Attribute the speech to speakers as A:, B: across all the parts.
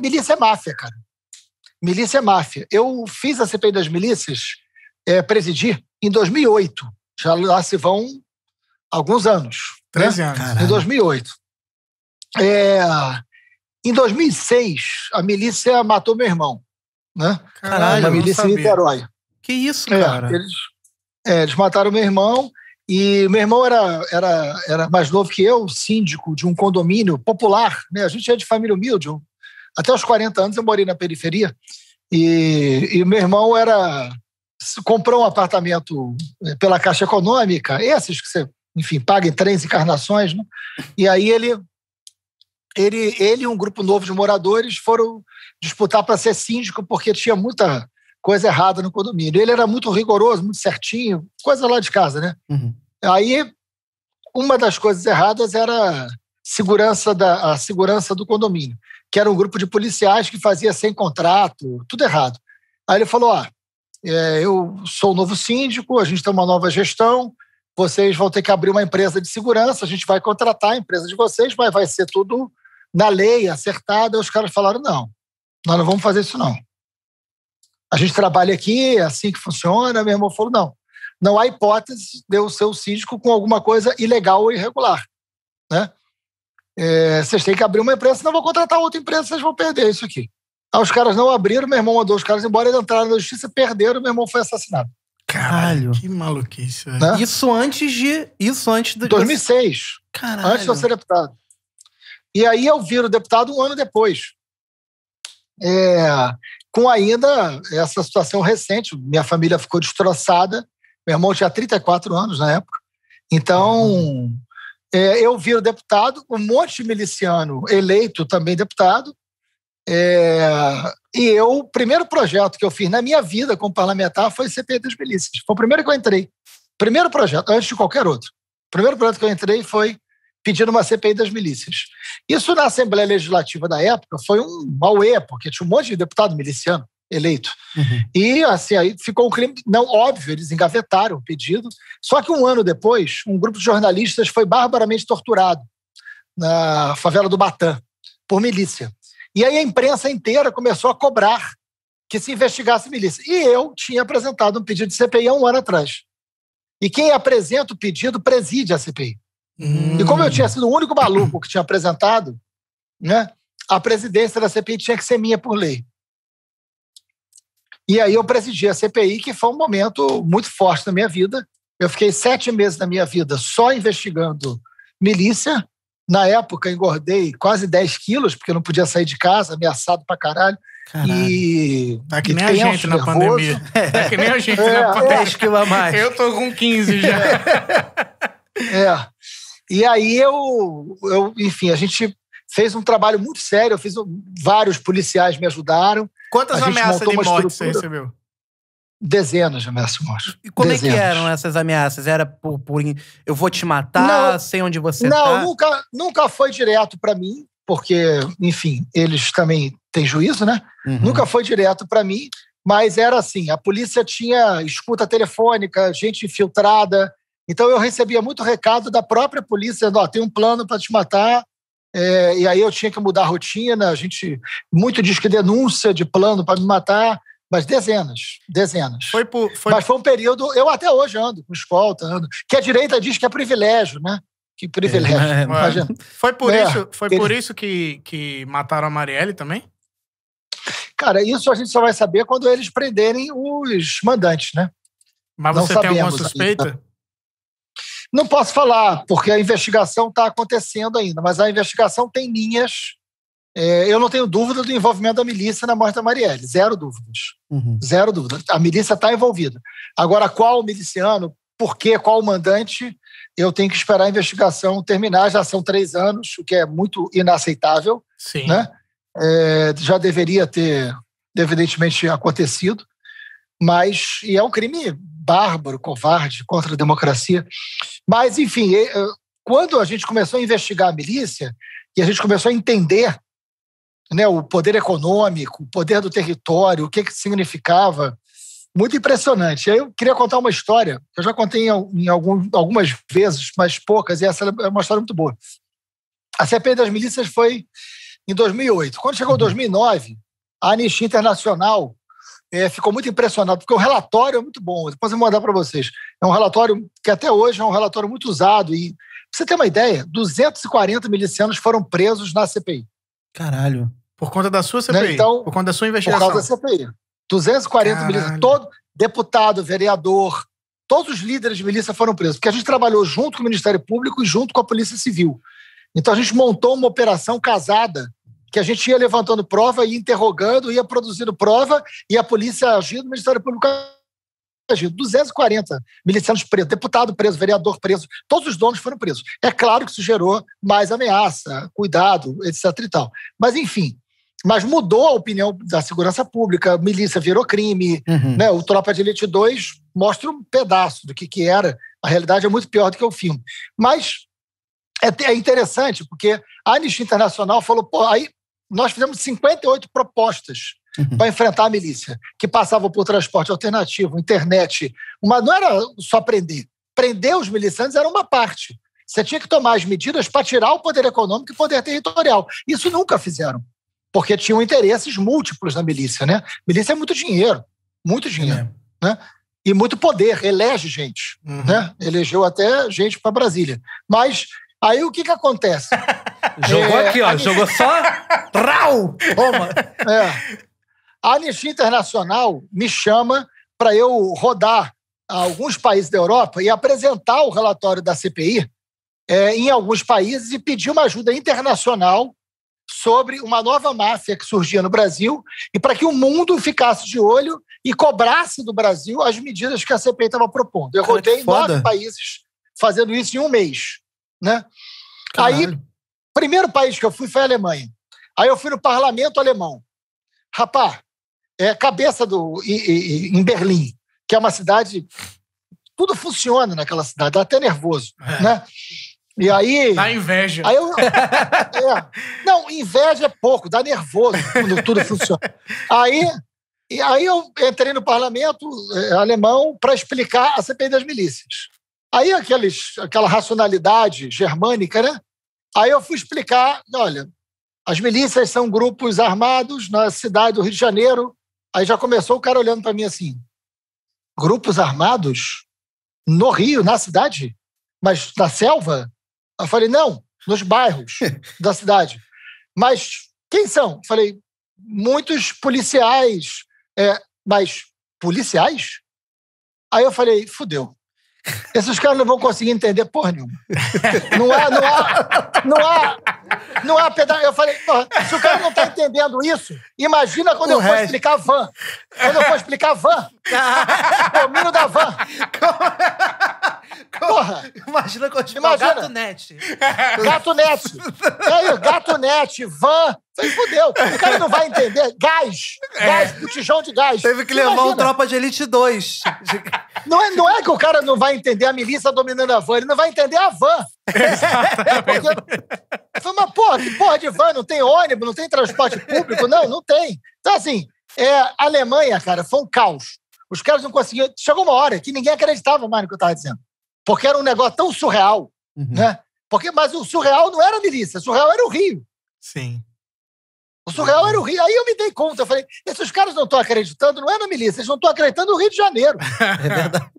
A: Milícia é máfia, cara. Milícia é máfia. Eu fiz a CPI das milícias, é, presidi, em 2008. Já lá se vão alguns anos. 13 né? anos. Caramba. Em 2008. É, em 2006, a milícia matou meu irmão. Né? Caralho, a milícia em Niterói. Que isso, é, cara? É, eles, é, eles mataram meu irmão. E meu irmão era, era, era mais novo que eu, síndico de um condomínio popular, né? A gente é de família humilde, até os 40 anos eu morei na periferia e, e meu irmão era comprou um apartamento eh, pela Caixa Econômica, esses que você, enfim, paga em três encarnações, né? E aí ele ele, ele e um grupo novo de moradores foram disputar para ser síndico porque tinha muita coisa errada no condomínio. Ele era muito rigoroso, muito certinho, coisa lá de casa, né? Uhum. Aí uma das coisas erradas era segurança da, a segurança do condomínio que era um grupo de policiais que fazia sem contrato, tudo errado. Aí ele falou: ah, é, eu sou o novo síndico, a gente tem uma nova gestão, vocês vão ter que abrir uma empresa de segurança, a gente vai contratar a empresa de vocês, mas vai ser tudo na lei, acertado. Aí os caras falaram: não, nós não vamos fazer isso, não. A gente trabalha aqui, é assim que funciona. Meu irmão falou: não, não há hipótese de eu ser o síndico com alguma coisa ilegal ou irregular. Né? É, vocês têm que abrir uma empresa, senão eu vou contratar outra empresa, vocês vão perder isso aqui. Aí ah, os caras não abriram, meu irmão mandou os caras embora, eles entraram na justiça, perderam, meu irmão foi assassinado. Caralho. Que maluquice, né? Isso antes de. Isso antes de. 2006. Caralho. Antes de eu ser deputado. E aí eu viro deputado um ano depois. É, com ainda essa situação recente, minha família ficou destroçada. Meu irmão tinha 34 anos na época. Então, uhum é, eu viro deputado, um monte de miliciano eleito também deputado. É, e eu, o primeiro projeto que eu fiz na minha vida como parlamentar foi CPI das milícias. Foi o primeiro que eu entrei. Primeiro projeto, antes de qualquer outro. O primeiro projeto que eu entrei foi pedindo uma CPI das milícias. Isso na Assembleia Legislativa da época foi um auê, porque tinha um monte de deputado miliciano eleito. Uhum. E assim, aí ficou um crime. Não, óbvio, eles engavetaram o pedido. Só que um ano depois, um grupo de jornalistas foi barbaramente torturado na favela do Batan por milícia. E aí a imprensa inteira começou a cobrar que se investigasse milícia. E eu tinha apresentado um pedido de CPI há um ano atrás. E quem apresenta o pedido preside a CPI. Hum. E como eu tinha hum. sido o único maluco que tinha apresentado, né, a presidência da CPI tinha que ser minha por lei. E aí eu presidi a CPI, que foi um momento muito forte na minha vida. Eu fiquei sete meses da minha vida só investigando milícia. Na época, engordei quase 10 quilos, porque eu não podia sair de casa, ameaçado pra caralho. Caralho. E. Tá que e nem a gente na pandemia. Tá que nem a gente é, na pandemia. 10 é. quilos a mais. Eu tô com 15 já. É. é. E aí eu, eu, enfim, a gente fez um trabalho muito sério. Eu fiz vários policiais me ajudaram. Quantas ameaças de morte você recebeu? Dezenas de ameaças de morte. E como Dezenas. é que eram essas ameaças? Era por, por eu vou te matar, não, sei onde você não, tá? Não, nunca, nunca foi direto para mim, porque, enfim, eles também têm juízo, né? Uhum. Nunca foi direto para mim, mas era assim: a polícia tinha escuta telefônica, gente infiltrada. Então eu recebia muito recado da própria polícia: ó, oh, tem um plano para te matar, é, e aí eu tinha que mudar a rotina. A gente muito diz que denúncia de plano para me matar, mas dezenas, dezenas. Foi por, foi... Mas foi um período. Eu até hoje ando com escolta, ando. Que a direita diz que é privilégio, né? Que privilégio. É, é, foi por é, isso, foi por isso que, que mataram a Marielle também? Cara, isso a gente só vai saber quando eles prenderem os mandantes, né? Mas você Não tem alguma suspeita? Ainda. Não posso falar, porque a investigação está acontecendo ainda, mas a investigação tem linhas. É, eu não tenho dúvida do envolvimento da milícia na morte da Marielle, zero dúvidas. Uhum. Zero dúvida. A milícia está envolvida. Agora, qual miliciano, por quê, qual mandante, eu tenho que esperar a investigação terminar. Já são três anos, o que é muito inaceitável. Sim. Né? É, já deveria ter, evidentemente, acontecido. Mas, e é um crime bárbaro, covarde, contra a democracia. Mas, enfim, eh, eh, quando a gente começou a investigar a milícia e a gente começou a entender né, o poder econômico, o poder do território, o que, que significava, muito impressionante. Eu queria contar uma história, que eu já contei em algum, algumas vezes, mas poucas, e essa é uma história muito boa. A CPI das milícias foi em 2008. Quando chegou 2009, uhum. a Anistia Internacional é, ficou muito impressionado, porque o relatório é muito bom. Depois eu vou mandar para vocês. É um relatório que até hoje é um relatório muito usado. E você ter uma ideia, 240 milicianos foram presos na CPI. Caralho. Por conta da sua CPI? Né? Então, por conta da sua investigação? Por causa da CPI. 240 Caralho. Todo deputado, vereador, todos os líderes de milícia foram presos. Porque a gente trabalhou junto com o Ministério Público e junto com a Polícia Civil. Então a gente montou uma operação casada que a gente ia levantando prova, ia interrogando, ia produzindo prova, e a polícia agindo, o Ministério Público agindo. 240 milicianos presos, deputado preso, vereador preso, todos os donos foram presos. É claro que isso gerou mais ameaça, cuidado, etc e tal. Mas, enfim, mas mudou a opinião da segurança pública, milícia virou crime, uhum. né? o Tropa de Elite 2 mostra um pedaço do que, que era, a realidade é muito pior do que o filme. Mas é, é interessante, porque a Anistia Internacional falou, pô, aí nós fizemos 58 propostas uhum. para enfrentar a milícia, que passavam por transporte alternativo, internet. Uma, não era só prender. Prender os militantes era uma parte. Você tinha que tomar as medidas para tirar o poder econômico e o poder territorial. Isso nunca fizeram, porque tinham interesses múltiplos na milícia. Né? Milícia é muito dinheiro, muito dinheiro. É. Né? E muito poder, elege gente. Uhum. Né? Elegeu até gente para Brasília. Mas aí o que, que acontece? Jogou é, aqui, ó. Anistia... É. Jogou só. Rau! Toma! É. A Anistia Internacional me chama para eu rodar alguns países da Europa e apresentar o relatório da CPI é, em alguns países e pedir uma ajuda internacional sobre uma nova máfia que surgia no Brasil e para que o mundo ficasse de olho e cobrasse do Brasil as medidas que a CPI estava propondo. Eu Cara, rodei nove países fazendo isso em um mês. Né? Aí Primeiro país que eu fui foi a Alemanha. Aí eu fui no parlamento alemão. Rapá, é cabeça do e, e, em Berlim, que é uma cidade tudo funciona naquela cidade, dá até nervoso, é. né? E aí. Dá inveja. Aí eu, é, é. não, inveja é pouco, dá nervoso quando tudo funciona. Aí, e aí eu entrei no parlamento é, alemão para explicar a CPI das milícias. Aí aqueles, aquela racionalidade germânica, né? Aí eu fui explicar, olha, as milícias são grupos armados na cidade do Rio de Janeiro. Aí já começou o cara olhando para mim assim: grupos armados no Rio, na cidade, mas na selva? Eu falei: não, nos bairros da cidade. Mas quem são? Eu falei: muitos policiais. É, mas policiais? Aí eu falei: fudeu. Esses caras não vão conseguir entender porra nenhuma. Não há, não há, não há, não há pedaço. Eu falei, porra, se o cara não tá entendendo isso, imagina quando o eu resto. for explicar a van. Quando eu for explicar a van. Domínio da van. Porra. Imagina quando eu imagina. Gato net. Gato net. É gato net, van. Falei, fudeu. O cara não vai entender. Gás. É. Gás, é. botijão de gás. Teve que levar imagina. um Tropa de Elite 2. Não é, não é que o cara não vai entender a milícia dominando a van, ele não vai entender a van. É porque, mas, porra, que porra de van? Não tem ônibus, não tem transporte público? Não, não tem. Então, assim, é, a Alemanha, cara, foi um caos. Os caras não conseguiam. Chegou uma hora que ninguém acreditava mais no que eu estava dizendo. Porque era um negócio tão surreal, uhum. né? Porque, mas o surreal não era a milícia, o surreal era o Rio. Sim. O surreal era o Rio. Aí eu me dei conta, eu falei, esses caras não estão acreditando, não é na milícia, eles não estão acreditando no Rio de Janeiro. É verdade.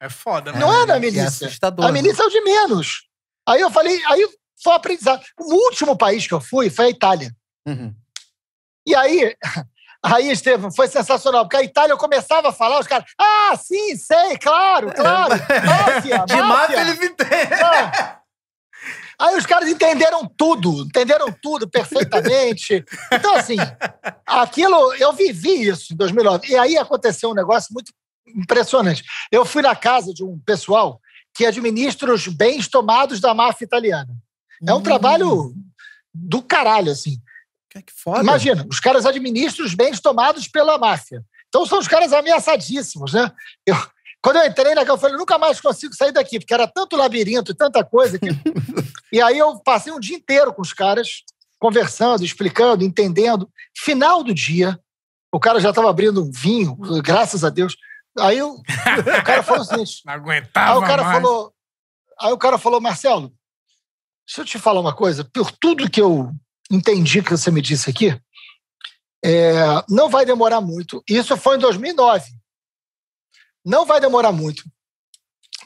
A: É foda, né? Não é, é na é milícia. É A milícia né? é o de menos. Aí eu falei, aí foi um aprendizado. O último país que eu fui foi a Itália. Uhum. E aí, aí, Estevam, foi sensacional, porque a Itália eu começava a falar, os caras, ah, sim, sei, claro, é, claro. Máfia, máfia. De máfia ele tem. Ah. Aí os caras entenderam tudo, entenderam tudo perfeitamente. Então, assim, aquilo, eu vivi isso em 2009. E aí aconteceu um negócio muito impressionante. Eu fui na casa de um pessoal que administra os bens tomados da máfia italiana. É um hum. trabalho do caralho, assim. Que, que foda. Imagina, os caras administram os bens tomados pela máfia. Então são os caras ameaçadíssimos, né? Eu, quando eu entrei naquela, eu falei, nunca mais consigo sair daqui, porque era tanto labirinto e tanta coisa que E aí eu passei um dia inteiro com os caras, conversando, explicando, entendendo. Final do dia, o cara já estava abrindo um vinho, graças a Deus. Aí eu, o cara falou assim: Não aguentava. Aí o cara mais. falou. Aí o cara falou, Marcelo, deixa eu te falar uma coisa. Por tudo que eu entendi que você me disse aqui, é, não vai demorar muito. Isso foi em 2009. Não vai demorar muito.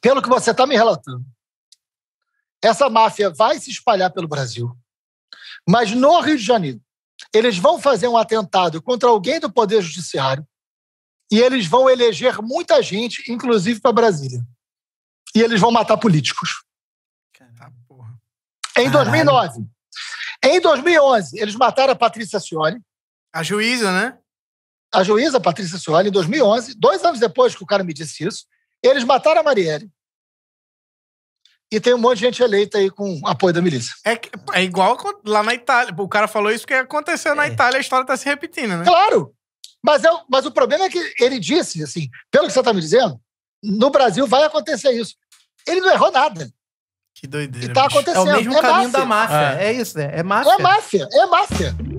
A: Pelo que você está me relatando, essa máfia vai se espalhar pelo Brasil. Mas no Rio de Janeiro, eles vão fazer um atentado contra alguém do Poder Judiciário e eles vão eleger muita gente, inclusive para Brasília. E eles vão matar políticos. Tá, porra. Em 2009. Em 2011, eles mataram a Patrícia Cioli. A juíza, né? A juíza Patrícia Cioli, em 2011, dois anos depois que o cara me disse isso, eles mataram a Marielle. E tem um monte de gente eleita aí com apoio da milícia. É, é igual lá na Itália. O cara falou isso que aconteceu é. na Itália, a história está se repetindo, né? Claro! Mas, é, mas o problema é que ele disse, assim, pelo que você está me dizendo, no Brasil vai acontecer isso. Ele não errou nada. Que doideira. E tá acontecendo. É o mesmo é caminho máfia. da máfia. É. é isso, né? É, é máfia. É máfia, é máfia.